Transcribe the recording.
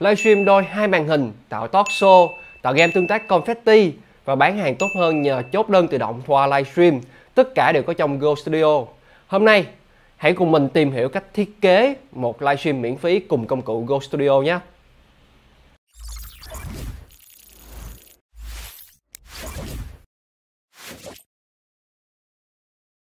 livestream đôi hai màn hình, tạo talk show, tạo game tương tác confetti và bán hàng tốt hơn nhờ chốt đơn tự động qua livestream. Tất cả đều có trong Go Studio. Hôm nay, hãy cùng mình tìm hiểu cách thiết kế một livestream miễn phí cùng công cụ Go Studio nhé.